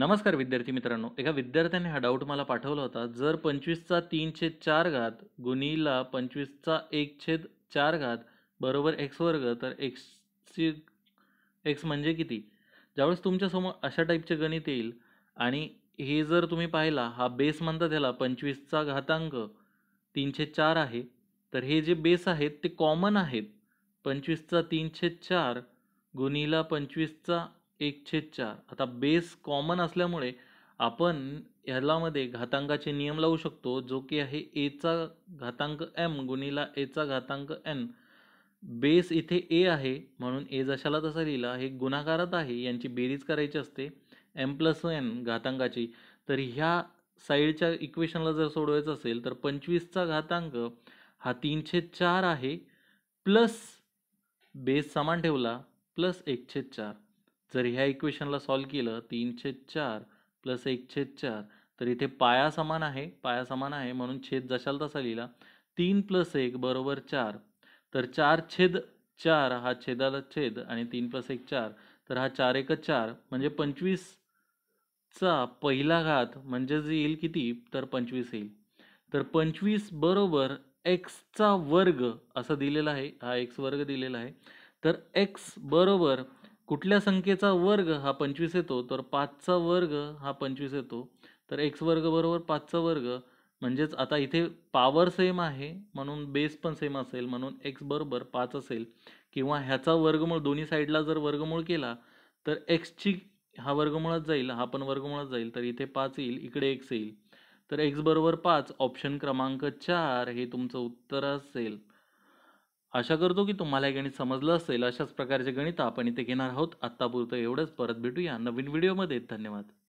नमस्कार विद्यार्थी मित्रांनो एका विद्यार्थ्याने हा डाऊट मला पाठवला होता जर पंचवीसचा तीनशे चार घात गुणीला पंचवीसचा एक छेद चार घात बरोबर एक्स वर्ग तर एक्सची एक्स म्हणजे किती ज्यावेळेस तुमच्यासमोर अशा टाईपचे गणित येईल आणि हे जर तुम्ही पाहिला हा बेस म्हणता त्याला पंचवीसचा घातांक तीनशे चार आहे तर हे जे बेस आहेत ते कॉमन आहेत पंचवीसचा तीनशे चार गुणीला पंचवीसचा एक छेद चार आता बेस कॉमन असल्यामुळे आपण ह्यालामध्ये घातांकाचे नियम लावू शकतो जो की आहे एचा घातांक एम गुणिला एचा घातांक एन बेस इथे ए आहे म्हणून ए जशाला तसा लिहिला हे गुणाकारात आहे यांची बेरीज करायची असते एम प्लस एन घातांकाची तर ह्या साईडच्या इक्वेशनला जर सोडवायचं असेल तर पंचवीसचा घातांक हा तीनशे चार आहे प्लस बेस समान ठेवला प्लस एकशे चार जर ह्या इक्वेशनला सॉल्व्ह केलं तीन छेद चार प्लस एक छेद चार तर इथे पाया समान आहे पाया समान आहे म्हणून छेद जशाल तसा लिहिला तीन प्लस एक बरोबर चार तर चार छेद चार हा छेदाला छेद आणि तीन प्लस एक चार तर हा चार एक चार म्हणजे पंचवीसचा पहिला घात म्हणजेच येईल किती तर पंचवीस येईल तर पंचवीस बरोबर एक्सचा वर्ग असं दिलेला आहे हा एक्स वर्ग दिलेला आहे तर एक्स बरोबर कुठल्या संख्येचा वर्ग हा पंचवीस येतो तर पाचचा वर्ग हा पंचवीस येतो तर एक्स वर्ग बरोबर पाचचा वर्ग म्हणजेच आता इथे पावर सेम आहे म्हणून बेस पण सेम असेल म्हणून एक्स बरोबर पाच असेल किंवा ह्याचा वर्गमूळ दोन्ही साईडला जर वर्गमूळ केला तर एक्सची हा वर्गमुळात जाईल हा पण वर्गमुळात जाईल तर इथे पाच येईल इकडे एक्स येईल तर एक्स बरोबर पाच ऑप्शन क्रमांक चार हे तुमचं उत्तर असेल आशा करतो की तुम्हाला हे गणित समजलं असेल अशाच प्रकारचे गणित आपण इथे घेणार आहोत आत्तापुरतं एवढंच परत भेटूया नवीन व्हिडिओमध्ये धन्यवाद